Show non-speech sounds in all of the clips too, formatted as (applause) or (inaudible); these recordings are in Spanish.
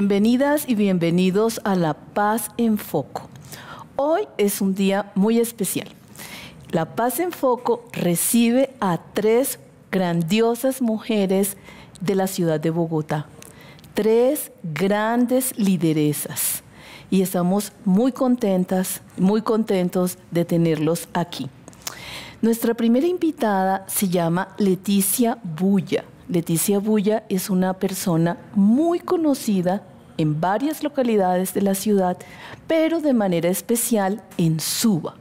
Bienvenidas y bienvenidos a La Paz en Foco. Hoy es un día muy especial. La Paz en Foco recibe a tres grandiosas mujeres de la ciudad de Bogotá, tres grandes lideresas. Y estamos muy contentas, muy contentos de tenerlos aquí. Nuestra primera invitada se llama Leticia Bulla. Leticia Bulla es una persona muy conocida en varias localidades de la ciudad, pero de manera especial en Suba,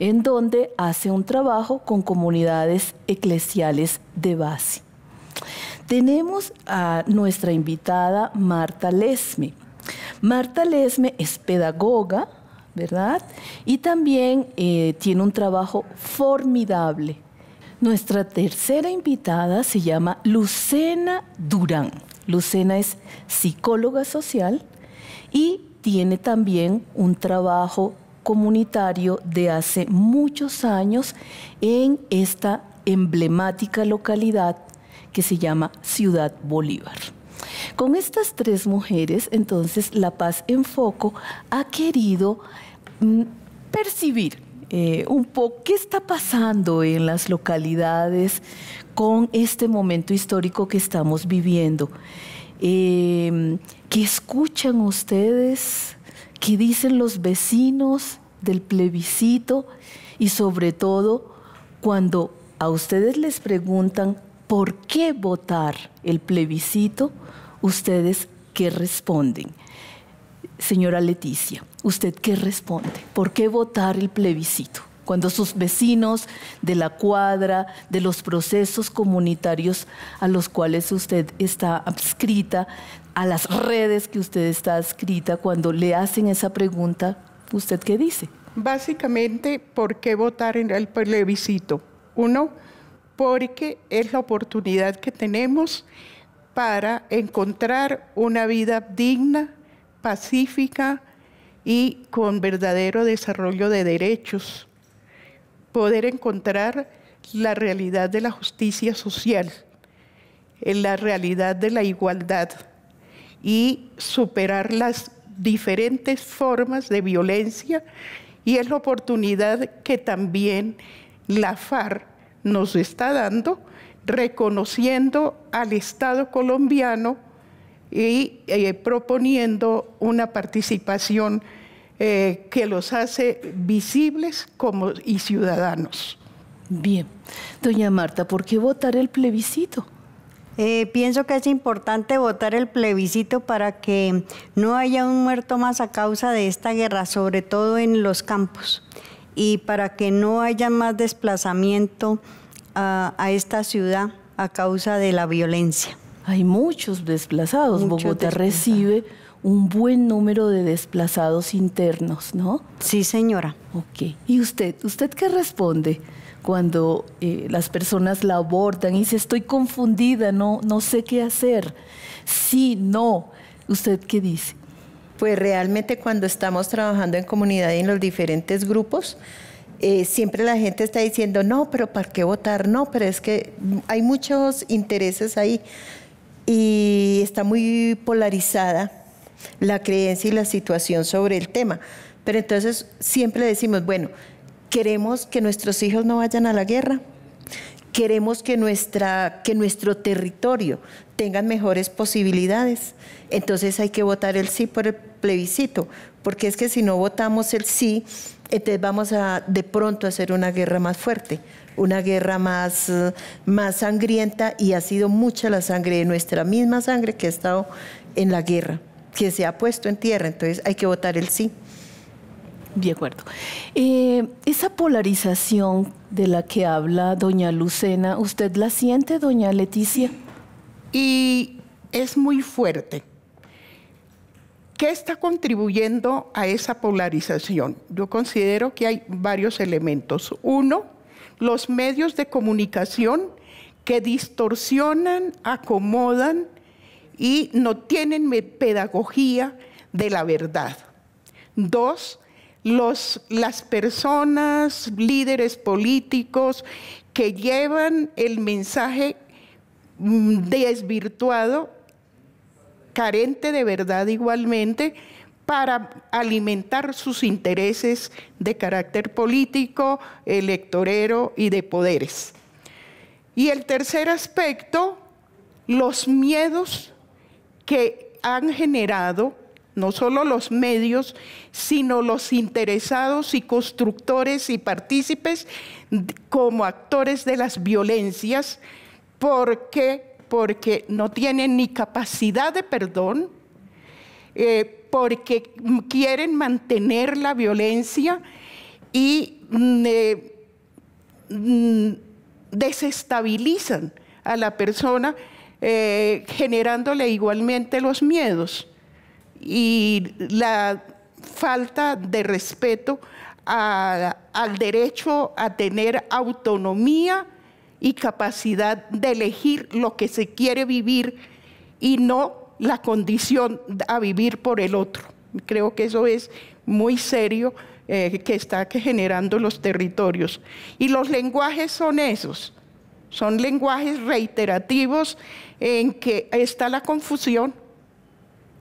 en donde hace un trabajo con comunidades eclesiales de base. Tenemos a nuestra invitada Marta Lesme. Marta Lesme es pedagoga, ¿verdad? Y también eh, tiene un trabajo formidable. Nuestra tercera invitada se llama Lucena Durán. Lucena es psicóloga social y tiene también un trabajo comunitario de hace muchos años en esta emblemática localidad que se llama Ciudad Bolívar. Con estas tres mujeres, entonces, La Paz en Foco ha querido mm, percibir eh, un poco qué está pasando en las localidades, con este momento histórico que estamos viviendo. Em, ¿Qué escuchan ustedes? ¿Qué dicen los vecinos del plebiscito? Y sobre todo, cuando a ustedes les preguntan por qué votar el plebiscito, ustedes qué responden. Señora Leticia, ¿usted qué responde? ¿Por qué votar el plebiscito? cuando sus vecinos de la cuadra, de los procesos comunitarios a los cuales usted está adscrita, a las redes que usted está adscrita, cuando le hacen esa pregunta, ¿usted qué dice? Básicamente, ¿por qué votar en el plebiscito? Uno, porque es la oportunidad que tenemos para encontrar una vida digna, pacífica y con verdadero desarrollo de derechos poder encontrar la realidad de la justicia social, la realidad de la igualdad y superar las diferentes formas de violencia y es la oportunidad que también la FARC nos está dando, reconociendo al Estado colombiano y eh, proponiendo una participación eh, que los hace visibles como, y ciudadanos. Bien. Doña Marta, ¿por qué votar el plebiscito? Eh, pienso que es importante votar el plebiscito para que no haya un muerto más a causa de esta guerra, sobre todo en los campos, y para que no haya más desplazamiento ah, a, esta ciudad a causa de la violencia. Hay muchos desplazados. Bogotá recibe un buen número de desplazados internos, ¿no? Sí, señora. Ok. ¿Y usted? ¿Usted qué responde cuando eh, las personas la abordan y dice, estoy confundida, no, no sé qué hacer? Sí, no. ¿Usted qué dice? Pues realmente cuando estamos trabajando en comunidad y en los diferentes grupos, eh, siempre la gente está diciendo, no, pero ¿para qué votar? No, pero es que hay muchos intereses ahí y está muy polarizada la creencia y la situación sobre el tema. Pero entonces siempre decimos, bueno, queremos que nuestros hijos no vayan a la guerra, queremos que, nuestra, que nuestro territorio tenga mejores posibilidades. Entonces hay que votar el sí por el plebiscito, porque es que si no votamos el sí, entonces vamos a de pronto hacer una guerra más fuerte, una guerra más, más sangrienta y ha sido mucha la sangre de nuestra misma sangre que ha estado en la guerra que se ha puesto en tierra, entonces hay que votar el sí. De acuerdo. Eh, esa polarización de la que habla doña Lucena, ¿usted la siente, doña Leticia? Y es muy fuerte. ¿Qué está contribuyendo a esa polarización? Yo considero que hay varios elementos. Uno, los medios de comunicación que distorsionan, acomodan y no tienen pedagogía de la verdad. Dos, los, las personas, líderes políticos que llevan el mensaje mm, desvirtuado, carente de verdad igualmente, para alimentar sus intereses de carácter político, electorero y de poderes. Y el tercer aspecto, los miedos que han generado no solo los medios, sino los interesados y constructores y partícipes como actores de las violencias, porque, porque no tienen ni capacidad de perdón, eh, porque quieren mantener la violencia y mm, eh, mm, desestabilizan a la persona eh, generándole igualmente los miedos y la falta de respeto al derecho a tener autonomía y capacidad de elegir lo que se quiere vivir y no la condición a vivir por el otro. Creo que eso es muy serio eh, que está generando los territorios. Y los lenguajes son esos. Son lenguajes reiterativos en que está la confusión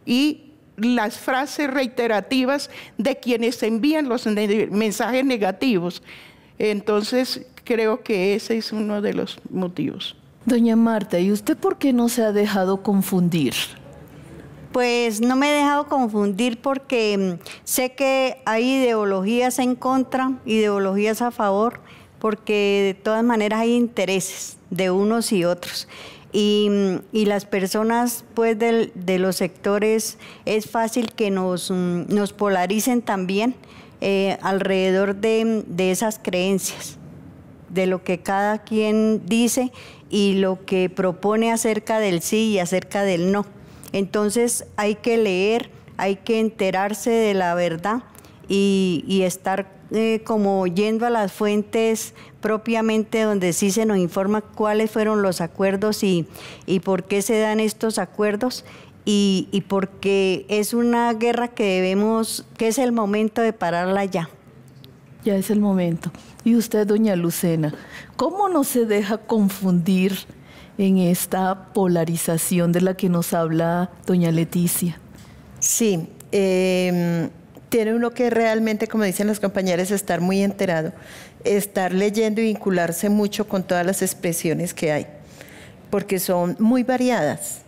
y las frases reiterativas de quienes envían los mensajes negativos. Entonces, creo que ese es uno de los motivos. Doña Marta, ¿y usted por qué no se ha dejado confundir? Pues no me he dejado confundir porque mm, sé que hay ideologías en contra, ideologías a favor, porque de todas maneras hay intereses de unos y otros. Y, mm, las personas pues de los sectores es fácil que nos, mm, polaricen también eh, alrededor mm, de, esas creencias, de lo que cada quien dice y lo que propone acerca del sí y acerca del no. Entonces hay que leer, hay que enterarse de la verdad y, y estar eh, como yendo a las fuentes propiamente donde sí se nos informa cuáles fueron los acuerdos y, por qué se dan estos acuerdos y, y, porque es una guerra que debemos, que es el momento de pararla ya. Ya es el momento. Y usted, doña Lucena, ¿cómo no se deja confundir en esta polarización de la que nos habla doña Leticia? Sí, em, tiene uno que realmente, como dicen las compañeras, estar muy enterado, estar leyendo y vincularse mucho con todas las expresiones que hay, porque son muy variadas.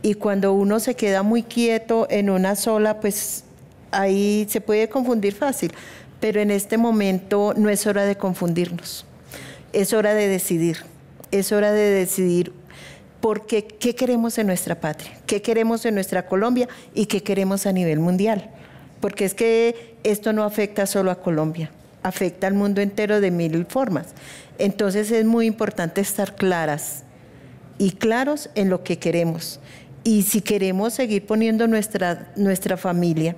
Y cuando uno se queda muy quieto en una sola, pues ahí se puede confundir fácil, pero en este momento no es hora de confundirnos, es hora de decidir, es hora de decidir porque qué queremos en nuestra patria, qué queremos en nuestra Colombia y qué queremos a nivel mundial porque es que esto no afecta solo a Colombia, afecta al mundo entero de mil formas. Entonces es muy importante estar claras y claros en lo que queremos. Y si queremos seguir poniendo nuestra, nuestra familia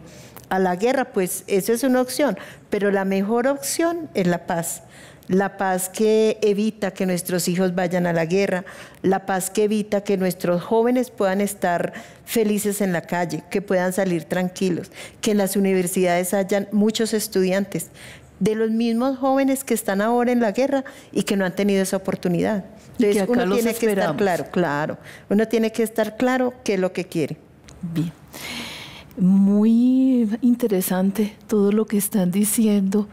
a la guerra, pues esa es una opción, pero la mejor opción es la paz la paz que evita que nuestros hijos vayan a la guerra, la paz que evita que nuestros jóvenes puedan estar felices en la calle, que puedan salir tranquilos, que en las universidades hayan muchos estudiantes, de los mismos jóvenes que están ahora en la guerra y que no han tenido esa oportunidad. Entonces uno tiene que estar claro, claro, uno tiene que estar claro qué es lo que quiere. Bien. Muy interesante todo lo que están diciendo,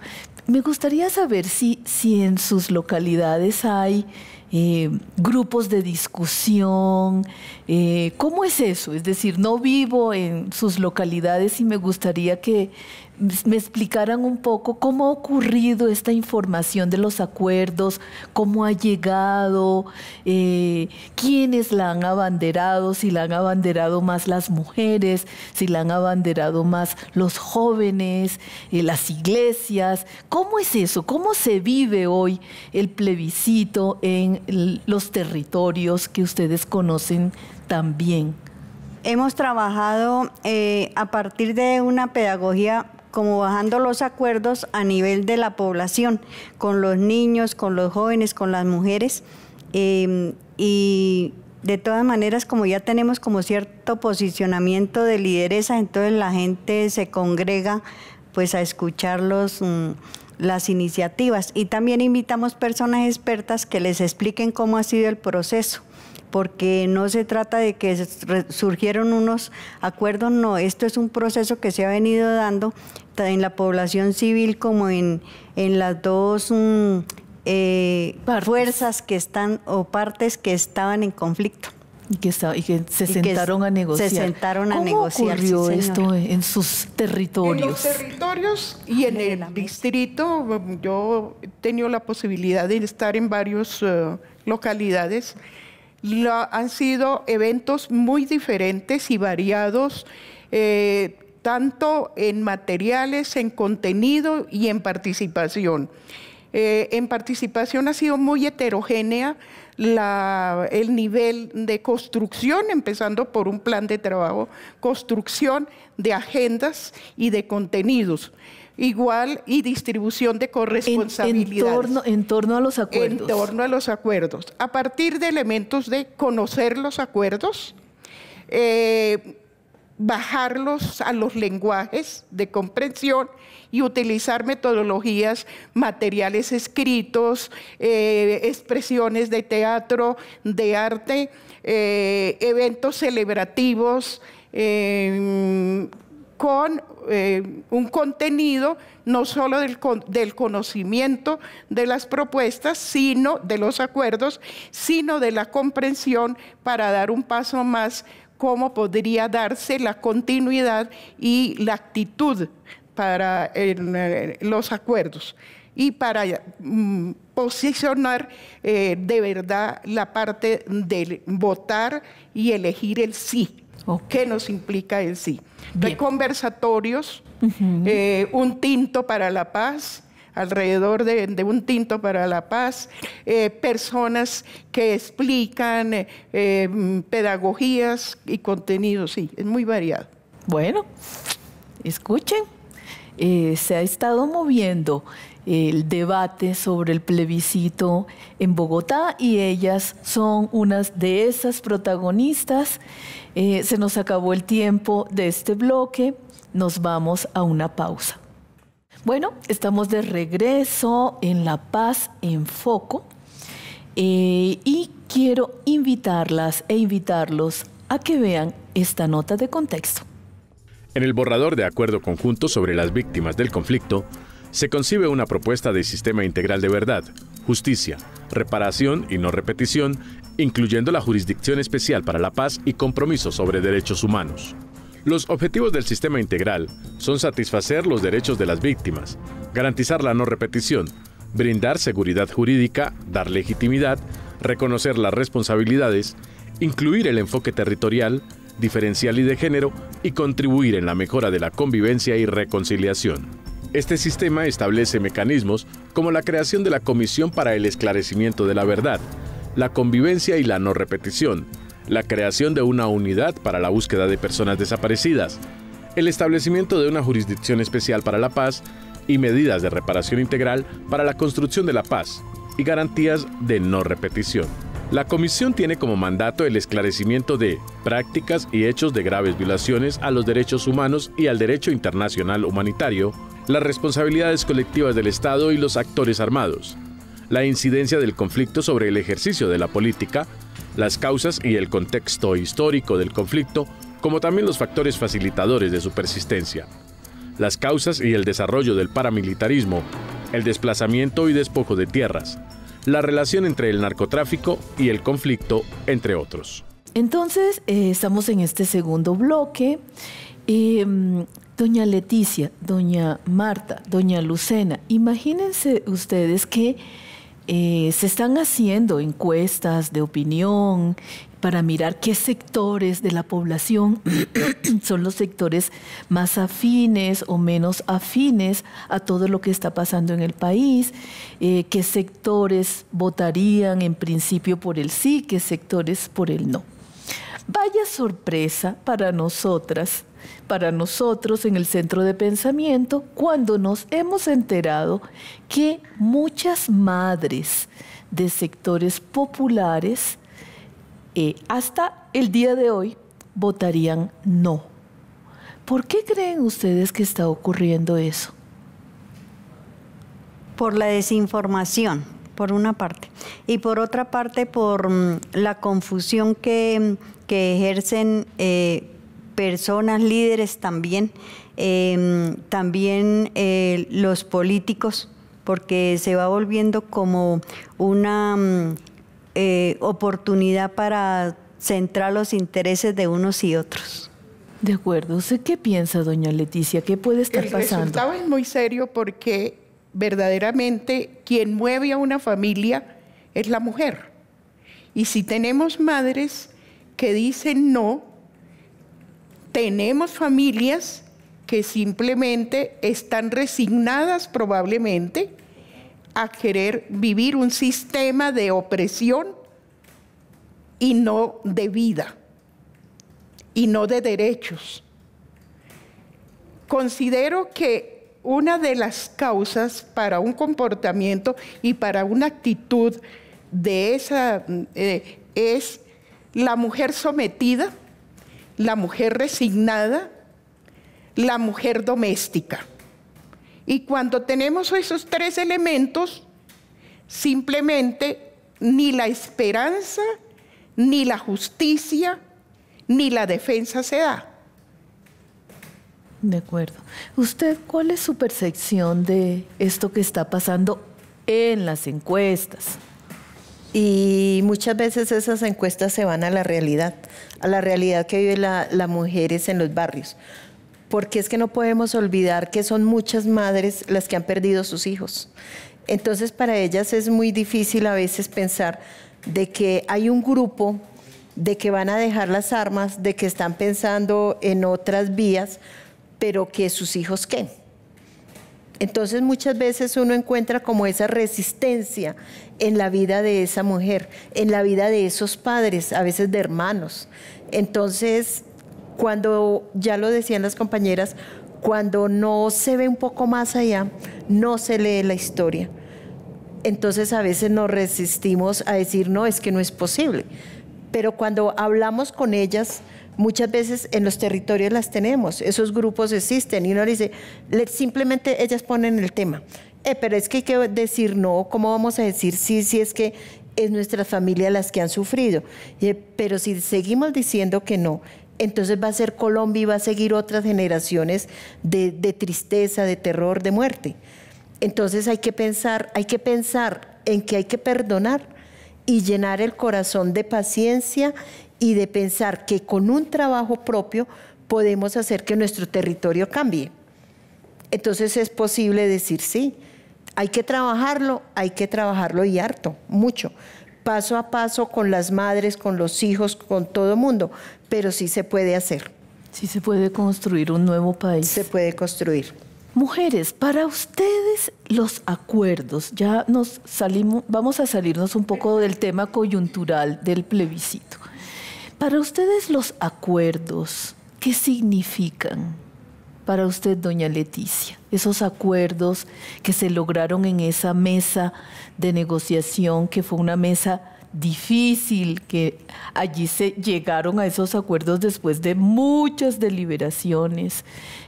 me gustaría saber si, si en sus localidades hay eh, grupos de discusión, eh, ¿cómo es eso? Es decir, no vivo en sus localidades y me gustaría que me explicaran un poco cómo ha ocurrido esta información de los acuerdos, cómo ha llegado, eh, quiénes la han abanderado, si la han abanderado más las mujeres, si la han abanderado más los jóvenes, eh, las iglesias. ¿Cómo es eso? ¿Cómo se vive hoy el plebiscito en los territorios que ustedes conocen tan bien? hemos trabajado eh, a partir de una pedagogía como bajando los acuerdos a nivel de la población, con los niños, con los jóvenes, con las mujeres. Em, y de todas maneras, como ya tenemos como cierto posicionamiento de lideresa, entonces la gente se congrega pues a escuchar mm, las iniciativas. Y también invitamos personas expertas que les expliquen cómo ha sido el proceso porque no se trata de que surgieron unos acuerdos, no, esto es un proceso que se ha venido dando en la población civil como en, las dos mm, eh, fuerzas que están o partes que estaban en conflicto. Y que, se, sentaron a negociar. se sentaron a ¿Cómo negociar. ocurrió esto en sus territorios? En los territorios y en, el distrito. Yo he tenido la posibilidad de estar en varias eh, localidades han sido eventos muy diferentes y variados, eh, tanto en materiales, en contenido y en participación. Eh, en participación ha sido muy heterogénea el nivel de construcción, empezando por un plan de trabajo, construcción de agendas y de contenidos igual y distribución de corresponsabilidad. En, torno, a los acuerdos. En torno a los acuerdos. A partir de elementos de conocer los acuerdos, eh, bajarlos a los lenguajes de comprensión y utilizar metodologías, materiales escritos, eh, expresiones de teatro, de arte, eh, eventos celebrativos, con eh, un contenido no solo del, conocimiento de las propuestas, sino de los acuerdos, sino de la comprensión para dar un paso más cómo podría darse la continuidad y la actitud para eh, los acuerdos y para mm, posicionar eh, de verdad la parte del votar y elegir el sí ¿Qué nos implica en sí? De conversatorios, eh, un tinto para la paz, alrededor de, un tinto para la paz, eh, personas que explican eh, mm, pedagogías y contenidos, sí, es muy variado. Bueno, escuchen, se ha estado moviendo el debate sobre el plebiscito en Bogotá y ellas son unas de esas protagonistas. Eh, se nos acabó el tiempo de este bloque, nos vamos a una pausa. Bueno, estamos de regreso en La Paz en Foco eh, y quiero invitarlas e invitarlos a que vean esta nota de contexto. En el borrador de acuerdo conjunto sobre las víctimas del conflicto, se concibe una propuesta de sistema integral de verdad, justicia, reparación y no repetición, incluyendo la Jurisdicción Especial para la Paz y compromiso sobre derechos humanos. Los objetivos del sistema integral son satisfacer los derechos de las víctimas, garantizar la no repetición, brindar seguridad jurídica, dar legitimidad, reconocer las responsabilidades, incluir el enfoque territorial, diferencial y de género y contribuir en la mejora de la convivencia y reconciliación. Este sistema establece mecanismos como la creación de la Comisión para el Esclarecimiento de la Verdad, la convivencia y la no repetición, la creación de una unidad para la búsqueda de personas desaparecidas, el establecimiento de una jurisdicción especial para la paz y medidas de reparación integral para la construcción de la paz y garantías de no repetición. La comisión tiene como mandato el esclarecimiento de prácticas y hechos de graves violaciones a los derechos humanos y al derecho internacional humanitario, las responsabilidades colectivas del Estado y los actores armados, la incidencia del conflicto sobre el ejercicio de la política, las causas y el contexto histórico del conflicto, como también los factores facilitadores de su persistencia, las causas y el desarrollo del paramilitarismo, el desplazamiento y despojo de tierras, la relación entre el narcotráfico y el conflicto, entre otros. Entonces, eh, estamos en este segundo bloque. y mm, Doña Leticia, doña Marta, doña Lucena, imagínense ustedes que eh, se están haciendo encuestas de opinión para mirar qué sectores de la población (clears throat) son los sectores más afines o menos afines a todo lo que está pasando en el país, eh, qué sectores votarían en principio por el sí, qué sectores por el no. Vaya sorpresa para nosotras para nosotros en el centro de pensamiento cuando nos hemos enterado que muchas madres de sectores populares eh, hasta el día de hoy votarían no. ¿Por qué creen ustedes que está ocurriendo eso? Por la desinformación, por una parte. Y por otra parte, por mm, la confusión que, ejercen... Eh, personas, líderes también, em, también eh, los políticos, porque se va volviendo como una mm, eh, oportunidad para centrar los intereses de unos y otros. De acuerdo. ¿Usted qué piensa, doña Leticia? ¿Qué puede estar pasando? El resultado es muy serio porque verdaderamente quien mueve a una familia es la mujer. Y si tenemos madres que dicen no, tenemos familias que simplemente están resignadas probablemente a querer vivir un sistema de opresión y no de vida, y no de derechos. Considero que una de las causas para un comportamiento y para una actitud de esa eh, es la mujer sometida, la mujer resignada, la mujer doméstica. Y cuando tenemos esos tres elementos, simplemente ni la esperanza, ni la justicia, ni la defensa se da. De acuerdo. ¿Usted cuál es su percepción de esto que está pasando en las encuestas? Y muchas veces esas encuestas se van a la realidad, a la realidad que viven las mujeres en los barrios. Porque es que no podemos olvidar que son muchas madres las que han perdido sus hijos. Entonces para ellas es muy difícil a veces pensar de que hay un grupo, de que van a dejar las armas, de que están pensando en otras vías, pero que sus hijos qué. Entonces muchas veces uno encuentra como esa resistencia en la vida de esa mujer, en la vida de esos padres, a veces de hermanos. Entonces, cuando, ya lo decían las compañeras, cuando no se ve un poco más allá, no se lee la historia. Entonces a veces nos resistimos a decir, no, es que no es posible. Pero cuando hablamos con ellas, Muchas veces en los territorios las tenemos, esos grupos existen y uno dice, simplemente ellas ponen el tema. Eh, pero es que hay que decir no, ¿cómo vamos a decir sí si es que es nuestra familia las que han sufrido? Eh, pero si seguimos diciendo que no, entonces va a ser Colombia y va a seguir otras generaciones de, tristeza, de terror, de muerte. Entonces hay que pensar, hay que pensar en que hay que perdonar y llenar el corazón de paciencia y de pensar que con un trabajo propio podemos hacer que nuestro territorio cambie. Entonces es posible decir sí, hay que trabajarlo, hay que trabajarlo y harto, mucho, paso a paso con las madres, con los hijos, con todo el mundo, pero sí se puede hacer. Sí se puede construir un nuevo país. Se puede construir. Mujeres, para ustedes los acuerdos, ya nos salimos, vamos a salirnos un poco del tema coyuntural del plebiscito. Para ustedes los acuerdos, ¿qué significan? Para usted, doña Leticia, esos acuerdos que se lograron en esa mesa de negociación, que fue una mesa difícil, que allí se llegaron a esos acuerdos después de muchas deliberaciones,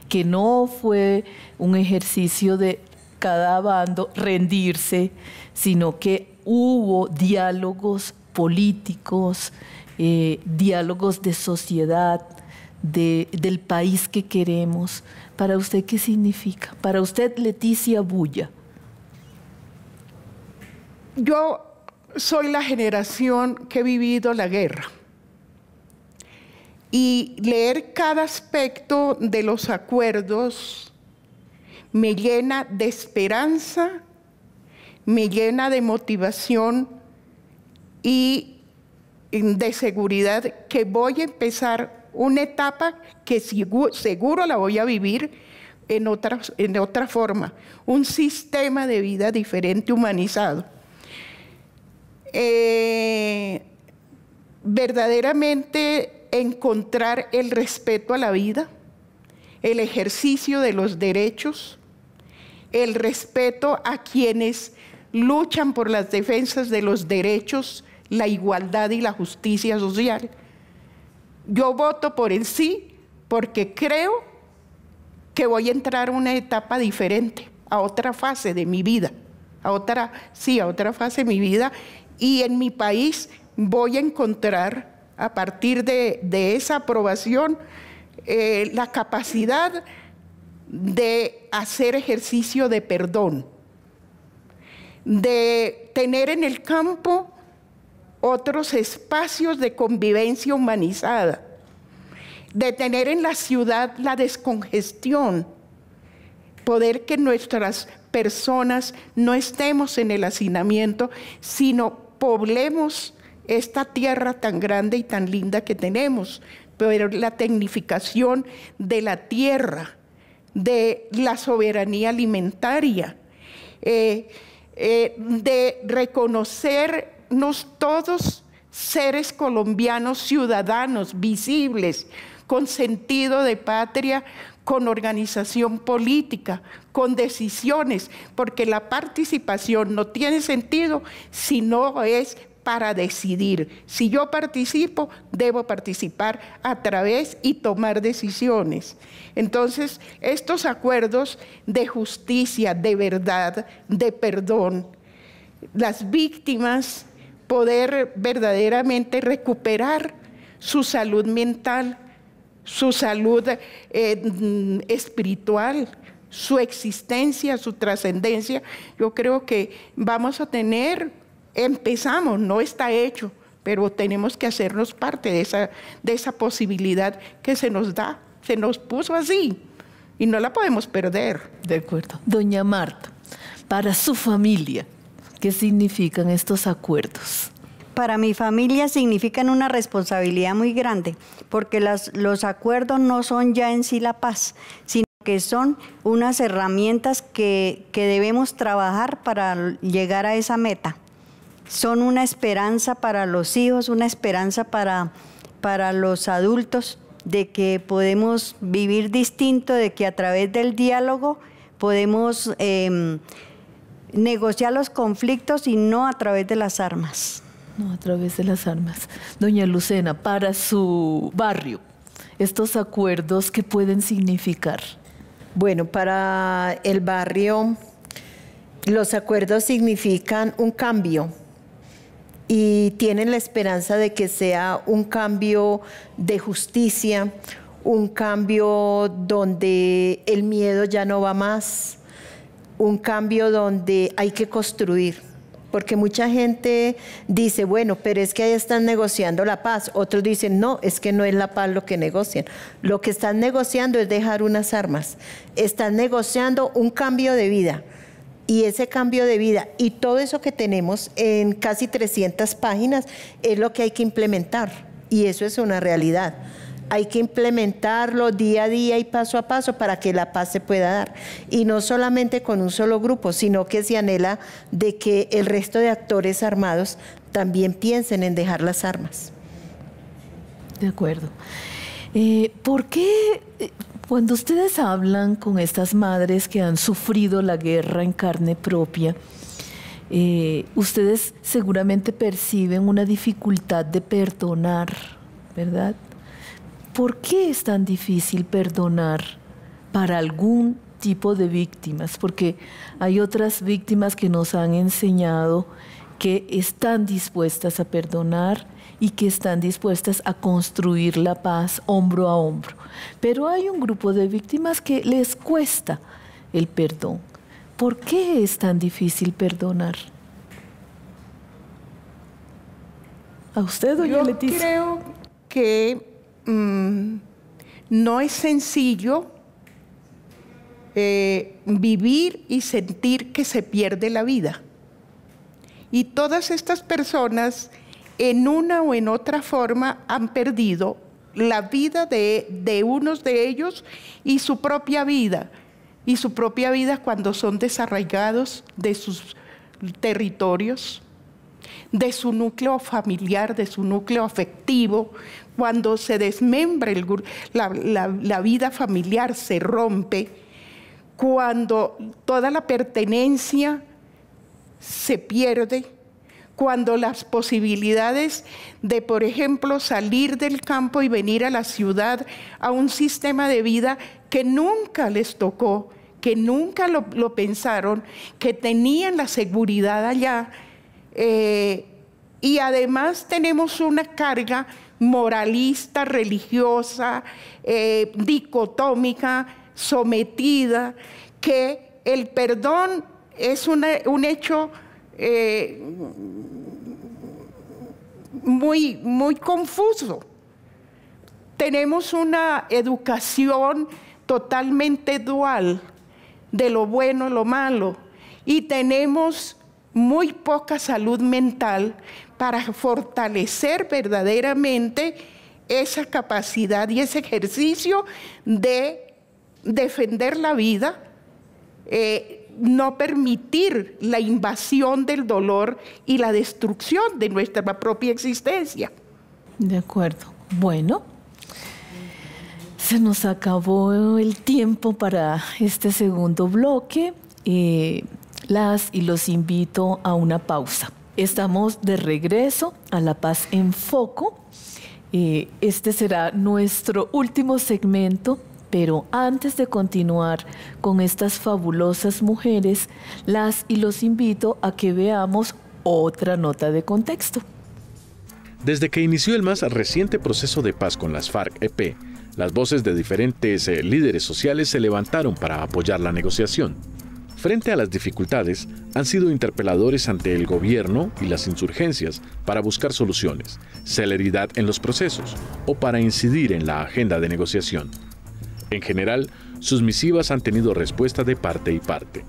que no fue un ejercicio de cada bando rendirse, sino que hubo diálogos políticos, eh, diálogos de sociedad, del país que queremos. ¿Para usted qué significa? Para usted, Leticia Bulla. Yo soy la generación que he vivido la guerra. Y leer cada aspecto de los acuerdos me llena de esperanza, me llena de motivación y de seguridad que voy a empezar una etapa que seguro, la voy a vivir en otra, en otra forma, un sistema de vida diferente, humanizado. Eh, verdaderamente encontrar el respeto a la vida, el ejercicio de los derechos, el respeto a quienes luchan por las defensas de los derechos la igualdad y la justicia social. Yo voto por el sí porque creo que voy a entrar a una etapa diferente, a otra fase de mi vida, a otra, sí, a otra fase de mi vida, y en mi país voy a encontrar, a partir de, esa aprobación, eh, la capacidad de hacer ejercicio de perdón, de tener en el campo otros espacios de convivencia humanizada, de tener en la ciudad la descongestión, poder que nuestras personas no estemos en el hacinamiento, sino poblemos esta tierra tan grande y tan linda que tenemos, pero la tecnificación de la tierra, de la soberanía alimentaria, eh, eh, de reconocer todos seres colombianos, ciudadanos, visibles, con sentido de patria, con organización política, con decisiones, porque la participación no tiene sentido si no es para decidir. Si yo participo, debo participar a través y tomar decisiones. Entonces, estos acuerdos de justicia, de verdad, de perdón, las víctimas poder verdaderamente recuperar su salud mental, su salud eh, mm, espiritual, su existencia, su trascendencia. Yo creo que vamos a tener, empezamos, no está hecho, pero tenemos que hacernos parte de esa, de esa posibilidad que se nos da, se nos puso así y no la podemos perder. De acuerdo. Doña Marta, para su familia, ¿Qué significan estos acuerdos? para mi familia significan una responsabilidad muy grande, porque los acuerdos no son ya en sí la paz, sino que son unas herramientas que, debemos trabajar para llegar a esa meta. Son una esperanza para los hijos, una esperanza para, para los adultos de que podemos vivir distinto, de que a través del diálogo podemos... Em, negociar los conflictos y no a través de las armas. No, a través de las armas. Doña Lucena, para su barrio, estos acuerdos qué pueden significar. Bueno, para el barrio, los acuerdos significan un cambio y tienen la esperanza de que sea un cambio de justicia, un cambio donde el miedo ya no va más, un cambio donde hay que construir. Porque mucha gente dice, bueno, pero es que ahí están negociando la paz. Otros dicen, no, es que no es la paz lo que negocian. Lo que están negociando es dejar unas armas. Están negociando un cambio de vida. Y ese cambio de vida y todo eso que tenemos en casi 300 páginas es lo que hay que implementar. Y eso es una realidad. Hay que implementarlo día a día y paso a paso para que la paz se pueda dar. Y no solamente con un solo grupo, sino que se anhela de que el resto de actores armados también piensen en dejar las armas. De acuerdo. Eh, ¿Por qué eh, cuando ustedes hablan con estas madres que han sufrido la guerra en carne propia, eh, ustedes seguramente perciben una dificultad de perdonar, ¿verdad? ¿Por qué es tan difícil perdonar para algún tipo de víctimas? Porque hay otras víctimas que nos han enseñado que están dispuestas a perdonar y que están dispuestas a construir la paz hombro a hombro. Pero hay un grupo de víctimas que les cuesta el perdón. ¿Por qué es tan difícil perdonar? ¿A usted, doña Yo Leticia? Creo que Mm, no es sencillo eh, vivir y sentir que se pierde la vida. Y todas estas personas, en una o en otra forma, han perdido la vida de, de unos de ellos y su propia vida, y su propia vida cuando son desarraigados de sus territorios, de su núcleo familiar, de su núcleo afectivo, cuando se desmembra la, vida familiar, se rompe, cuando toda la pertenencia se pierde, cuando las posibilidades de, por ejemplo, salir del campo y venir a la ciudad a un sistema de vida que nunca les tocó, que nunca lo, pensaron, que tenían la seguridad allá. Eh, y además tenemos una carga moralista, religiosa, eh, dicotómica, sometida, que el perdón es un hecho eh, muy, muy confuso. Tenemos una educación totalmente dual de lo bueno lo malo y tenemos muy poca salud mental para fortalecer verdaderamente esa capacidad y ese ejercicio de defender la vida, eh, no permitir la invasión del dolor y la destrucción de nuestra propia existencia. De acuerdo. Bueno, se nos acabó el tiempo para este segundo bloque. Eh, las y los invito a una pausa. Estamos de regreso a La Paz en Foco. Eh, este será nuestro último segmento, pero antes de continuar con estas fabulosas mujeres, las y los invito a que veamos otra nota de contexto. Desde que inició el más reciente proceso de paz con las FARC-EP, las voces de diferentes eh, líderes sociales se levantaron para apoyar la negociación frente a las dificultades, han sido interpeladores ante el gobierno y las insurgencias para buscar soluciones, celeridad en los procesos o para incidir en la agenda de negociación. En general, sus misivas han tenido respuesta de parte y parte.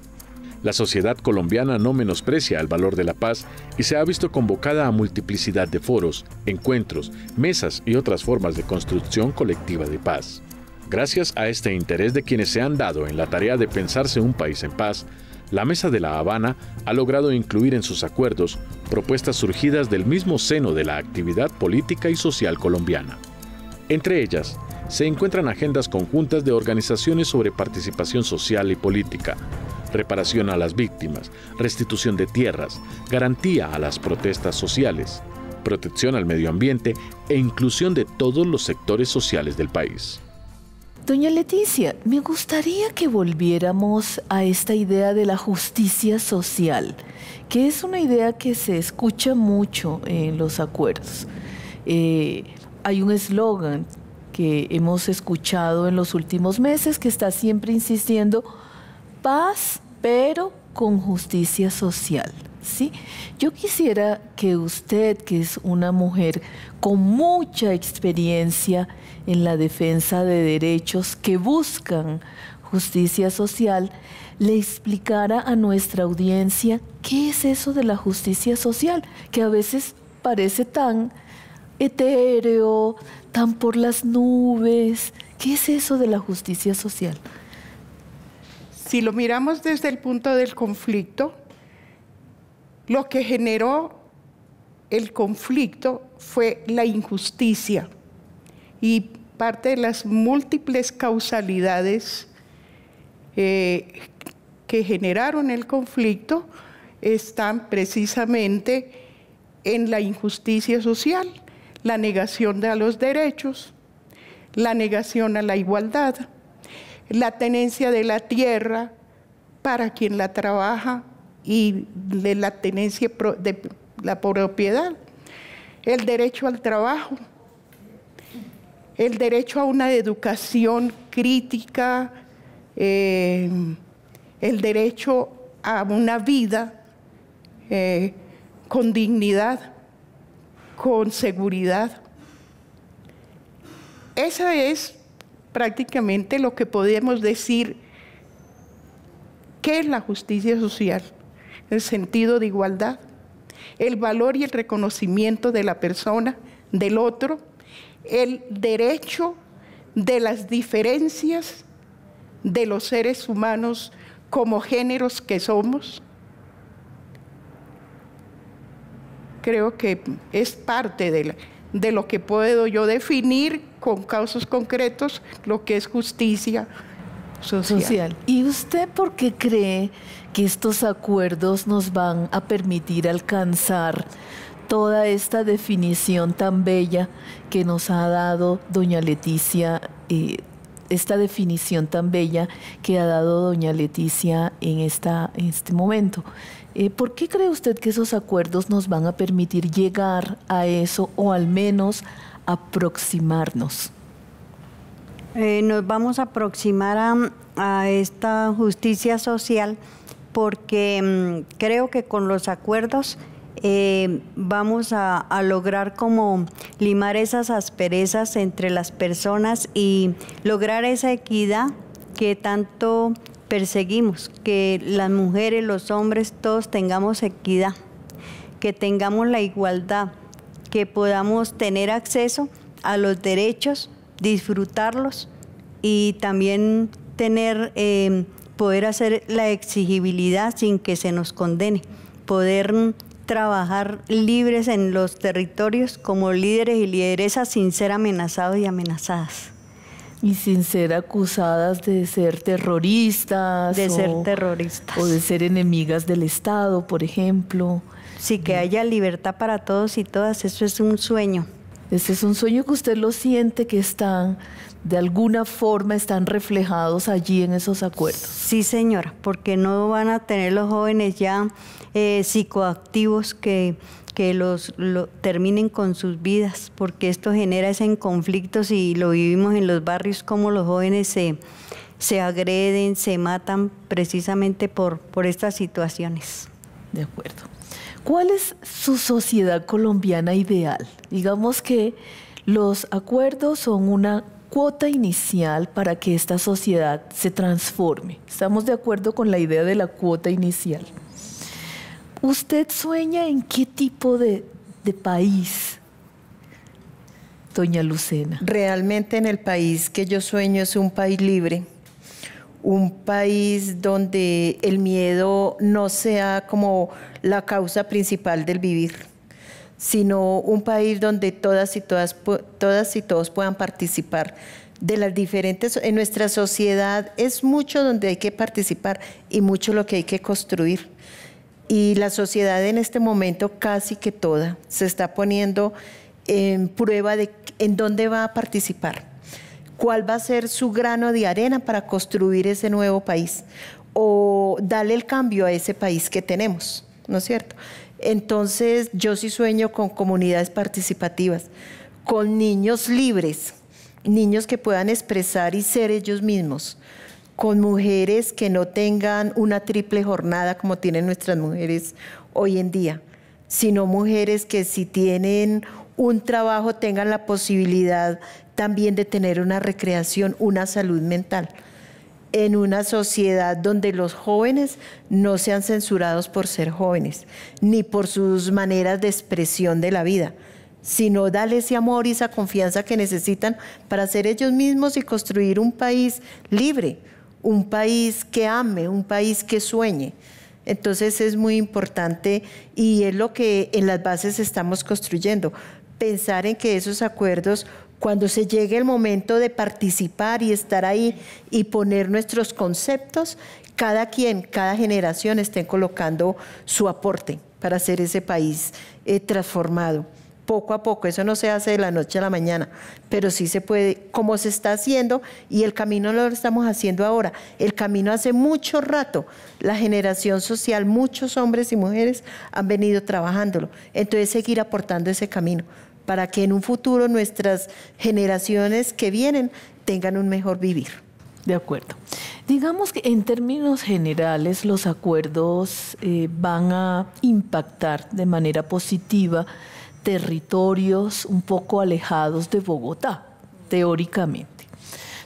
La sociedad colombiana no menosprecia el valor de la paz y se ha visto convocada a multiplicidad de foros, encuentros, mesas y otras formas de construcción colectiva de paz. Gracias a este interés de quienes se han dado en la tarea de pensarse un país en paz, la Mesa de la Habana ha logrado incluir en sus acuerdos propuestas surgidas del mismo seno de la actividad política y social colombiana. Entre ellas, se encuentran agendas conjuntas de organizaciones sobre participación social y política, reparación a las víctimas, restitución de tierras, garantía a las protestas sociales, protección al medio ambiente e inclusión de todos los sectores sociales del país. Doña Leticia, me gustaría que volviéramos a esta idea de la justicia social, que es una idea que se escucha mucho en los acuerdos. Eh, hay un eslogan que hemos escuchado en los últimos meses que está siempre insistiendo, paz, pero con justicia social. ¿sí? Yo quisiera que usted, que es una mujer con mucha experiencia en la defensa de derechos que buscan justicia social, le explicara a nuestra audiencia qué es eso de la justicia social, que a veces parece tan etéreo, tan por las nubes. ¿Qué es eso de la justicia social? Si lo miramos desde el punto del conflicto, lo que generó el conflicto fue la injusticia y parte de las múltiples causalidades eh, que generaron el conflicto están precisamente en la injusticia social, la negación de los derechos, la negación a la igualdad, la tenencia de la tierra para quien la trabaja y de la tenencia de la propiedad, el derecho al trabajo, el derecho a una educación crítica, eh, el derecho a una vida eh, con dignidad, con seguridad. Esa es prácticamente lo que podemos decir qué es la justicia social el sentido de igualdad, el valor y el reconocimiento de la persona, del otro, el derecho de las diferencias de los seres humanos como géneros que somos. Creo que es parte de, lo que puedo yo definir con casos concretos lo que es justicia social. ¿Y usted por qué cree que estos acuerdos nos van a permitir alcanzar toda esta definición tan bella que nos ha dado doña Leticia, eh, esta definición tan bella que ha dado doña Leticia en, esta, este momento. Eh, ¿Por qué cree usted que esos acuerdos nos van a permitir llegar a eso o al menos aproximarnos? Eh, nos vamos a aproximar a esta justicia social porque mm, creo que con los acuerdos eh, vamos a, lograr como limar esas asperezas entre las personas y lograr esa equidad que tanto perseguimos, que las mujeres, los hombres, todos tengamos equidad, que tengamos la igualdad, que podamos tener acceso a los derechos, disfrutarlos y también tener... Eh, poder hacer la exigibilidad sin que se nos condene, poder mm, trabajar libres en los territorios como líderes y lideresas sin ser amenazados y amenazadas. Y sin ser acusadas de ser terroristas. De ser terroristas. O de ser enemigas del Estado, por ejemplo. Sí, que haya libertad para todos y todas, eso es un sueño. Este es un sueño que usted lo siente que están, de alguna forma, están reflejados allí en esos acuerdos. Sí, señora, porque no van a tener los jóvenes ya eh, psicoactivos que, los terminen con sus vidas, porque esto genera ese en conflictos y lo vivimos en los barrios, como los jóvenes se, se agreden, se matan precisamente por, por estas situaciones. De acuerdo. ¿Cuál es su sociedad colombiana ideal? Digamos que los acuerdos son una cuota inicial para que esta sociedad se transforme. Estamos de acuerdo con la idea de la cuota inicial. ¿Usted sueña en qué tipo de, país, doña Lucena? Realmente en el país que yo sueño es un país libre un país donde el miedo no sea como la causa principal del vivir, sino un país donde todas y, todas, y todos puedan participar de las diferentes... En nuestra sociedad es mucho donde hay que participar y mucho lo que hay que construir. Y la sociedad en este momento casi que toda se está poniendo en prueba de en dónde va a participar cuál va a ser su grano de arena para construir ese nuevo país o darle el cambio a ese país que tenemos, ¿no es cierto? Entonces yo sí sueño con comunidades participativas, con niños libres, niños que puedan expresar y ser ellos mismos, con mujeres que no tengan una triple jornada como tienen nuestras mujeres hoy en día, sino mujeres que si tienen un trabajo tengan la posibilidad también de tener una recreación, una salud mental en una sociedad donde los jóvenes no sean censurados por ser jóvenes, ni por sus maneras de expresión de la vida, sino darle ese amor y esa confianza que necesitan para ser ellos mismos y construir un país libre, un país que ame, un país que sueñe. Entonces es muy importante y es lo que en las bases estamos construyendo, pensar en que esos acuerdos cuando se llegue el momento de participar y estar ahí y poner nuestros conceptos, cada quien, cada generación estén colocando su aporte para hacer ese país eh, transformado. Poco a poco, eso no se hace de la noche a la mañana, pero sí se puede, como se está haciendo, y el camino lo estamos haciendo ahora. El camino hace mucho rato, la generación social, muchos hombres y mujeres han venido trabajándolo. Entonces, seguir aportando ese camino para que en un futuro nuestras generaciones que vienen tengan un mejor vivir. De acuerdo. Digamos que en términos generales los acuerdos eh, van a impactar de manera positiva territorios un poco alejados de Bogotá, teóricamente.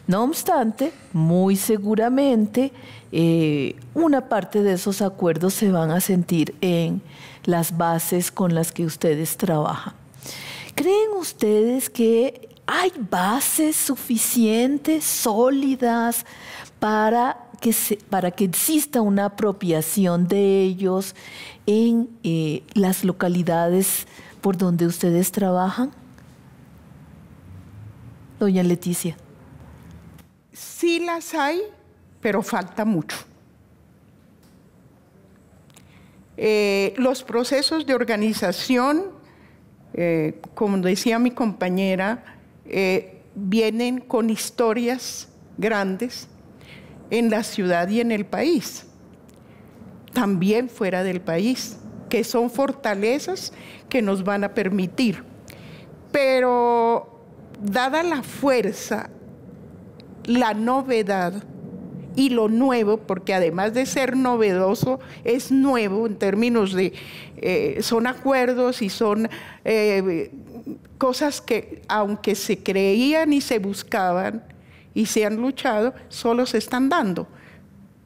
No obstante, muy seguramente eh, una parte de esos acuerdos se van a sentir en las bases con las que ustedes trabajan. ¿Creen ustedes que hay bases suficientes, sólidas, para que, para que exista una apropiación de ellos en eh, las localidades por donde ustedes trabajan? Doña Leticia. Sí las hay, pero falta mucho. Eh, los procesos de organización eh, como decía mi compañera, eh, vienen con historias grandes en la ciudad y en el país, también fuera del país, que son fortalezas que nos van a permitir. Pero dada la fuerza, la novedad, y lo nuevo, porque además de ser novedoso, es nuevo en términos de, eh, son acuerdos y son eh, cosas que aunque se creían y se buscaban y se han luchado, solo se están dando,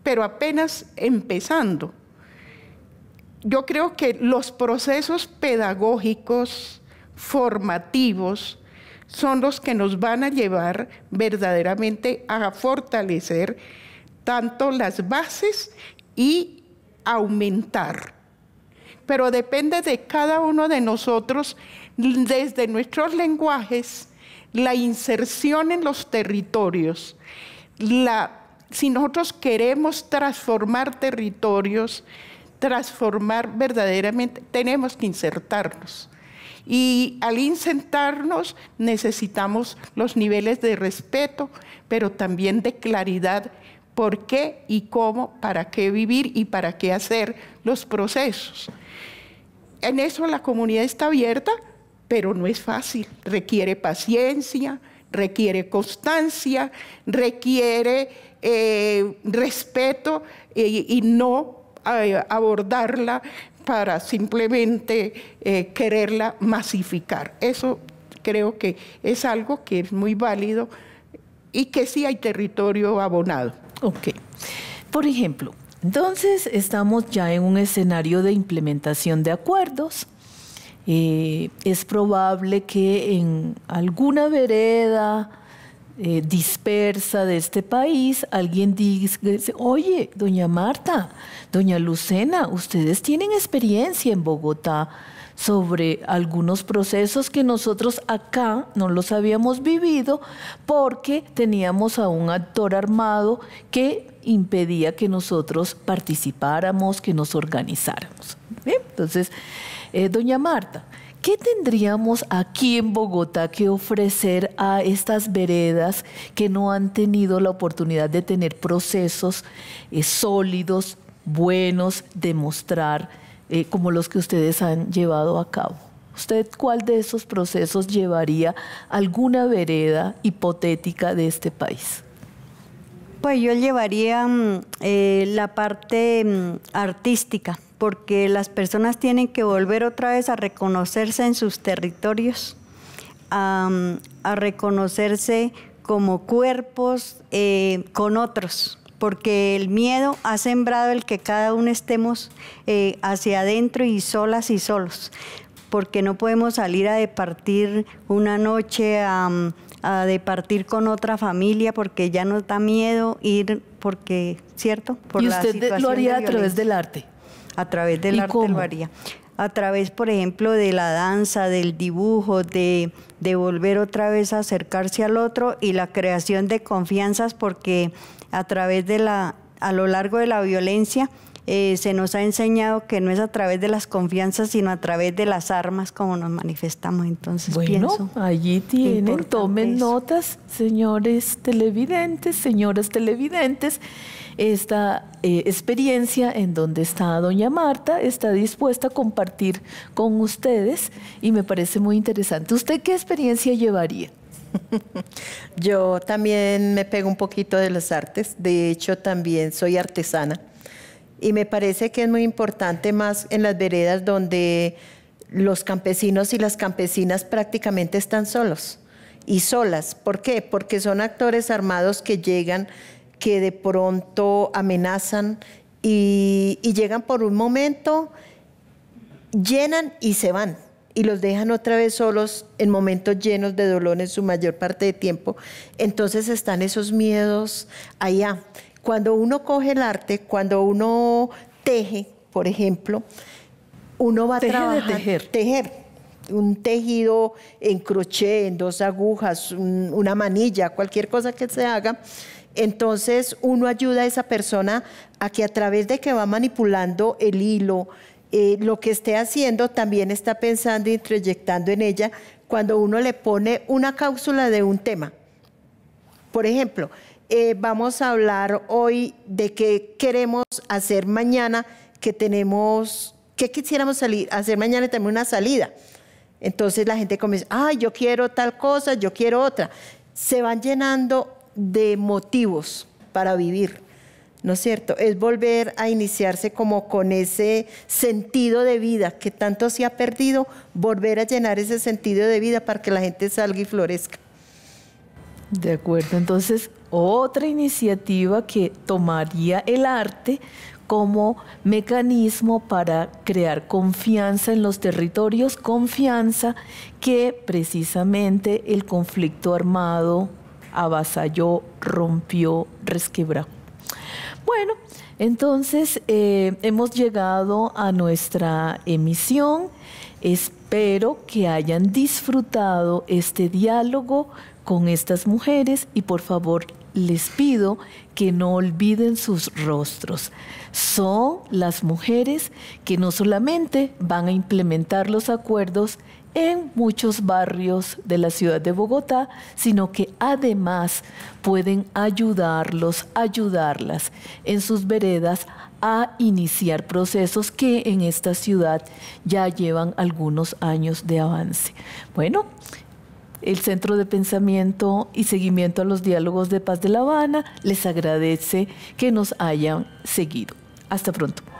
pero apenas empezando. Yo creo que los procesos pedagógicos, formativos, son los que nos van a llevar verdaderamente a fortalecer tanto las bases y aumentar. Pero depende de cada uno de nosotros, desde nuestros lenguajes, la inserción en los territorios, si nosotros queremos transformar territorios, transformar verdaderamente, tenemos que insertarnos. Y al insertarnos necesitamos los niveles de respeto, pero también de claridad por qué y cómo, para qué vivir y para qué hacer los procesos. En eso la comunidad está abierta, pero no es fácil. Requiere paciencia, requiere constancia, requiere eh, respeto eh, y no eh, abordarla para simplemente quererla masificar. Eso creo que es algo que es muy válido y que sí hay territorio abonado. Ok. Por ejemplo, entonces estamos ya en un escenario de implementación de acuerdos. Eh, es probable que en alguna vereda eh, dispersa de este país alguien diga, oye, doña Marta, doña Lucena, ustedes tienen experiencia en Bogotá sobre algunos procesos que nosotros acá no los habíamos vivido porque teníamos a un actor armado que impedía que nosotros participáramos, que nos organizáramos. Entonces, eh, doña Marta, ¿Qué tendríamos aquí en Bogotá que ofrecer a estas veredas que no han tenido la oportunidad de tener procesos eh, sólidos, buenos, de mostrar eh, como los que ustedes han llevado a cabo. ¿Usted cuál de esos procesos llevaría alguna vereda hipotética de este país? Pues yo llevaría mm, eh, la parte mm, artística, porque las personas tienen que volver otra vez a reconocerse en sus territorios, a, mm, reconocerse como cuerpos eh, con otros, porque el miedo ha sembrado el que cada uno estemos eh, hacia adentro y solas y solos, porque no podemos salir a departir una noche, a, departir con otra familia, porque ya no da miedo ir, porque, ¿cierto? Por ¿Y usted lo haría a través del arte? A través del arte lo haría a través, por ejemplo, de la danza, del dibujo, de, volver otra vez a acercarse al otro y la creación de confianzas, porque a través de la, a lo largo de la violencia, eh, se nos ha enseñado que no es a través de las confianzas, sino a través de las armas como nos manifestamos. Entonces, bueno, allí tienen, tomen notas, señores televidentes, señoras televidentes. Esta eh, experiencia en donde está doña Marta está dispuesta a compartir con ustedes y me parece muy interesante. ¿Usted qué experiencia llevaría? (laughs) Yo también me pego un poquito de las artes, de hecho también soy artesana y me parece que es muy importante más en las veredas donde los campesinos y las campesinas prácticamente están solos y solas. ¿Por qué? Porque son actores armados que llegan, que de pronto amenazan y, y llegan por un momento, llenan y se van y los dejan otra vez solos en momentos llenos de dolor en su mayor parte de tiempo, entonces están esos miedos allá. Cuando uno coge el arte, cuando uno teje, por ejemplo, uno va a trabajar... tejer. Tejer un tejido en crochet, en dos agujas, una manilla, cualquier cosa que se haga. Entonces uno ayuda a esa persona a que a través de que va manipulando el hilo, eh, lo que esté haciendo también está pensando y introyectando en ella cuando uno le pone una cápsula de un tema. Por ejemplo, eh, vamos a hablar hoy de qué queremos hacer mañana, que tenemos, qué quisiéramos salir, hacer mañana y una salida. Entonces la gente comienza, ay, yo quiero tal cosa, yo quiero otra. Se van llenando de motivos para vivir. ¿no es cierto? Es volver a iniciarse como con ese sentido de vida que tanto se ha perdido, volver a llenar ese sentido de vida para que la gente salga y florezca. De acuerdo, entonces otra iniciativa que tomaría el arte como mecanismo para crear confianza en los territorios, confianza que precisamente el conflicto armado avasalló, rompió, resquebrajó. Bueno, entonces eh, hemos llegado a nuestra emisión. Espero que hayan disfrutado este diálogo con estas mujeres y por favor les pido que no olviden sus rostros. Son las mujeres que no solamente van a implementar los acuerdos, en muchos barrios de la ciudad de Bogotá, sino que además pueden ayudarlos, ayudarlas en sus veredas a iniciar procesos que en esta ciudad ya llevan algunos años de avance. Bueno, el Centro de Pensamiento y Seguimiento a los Diálogos de Paz de La Habana les agradece que nos hayan seguido. Hasta pronto.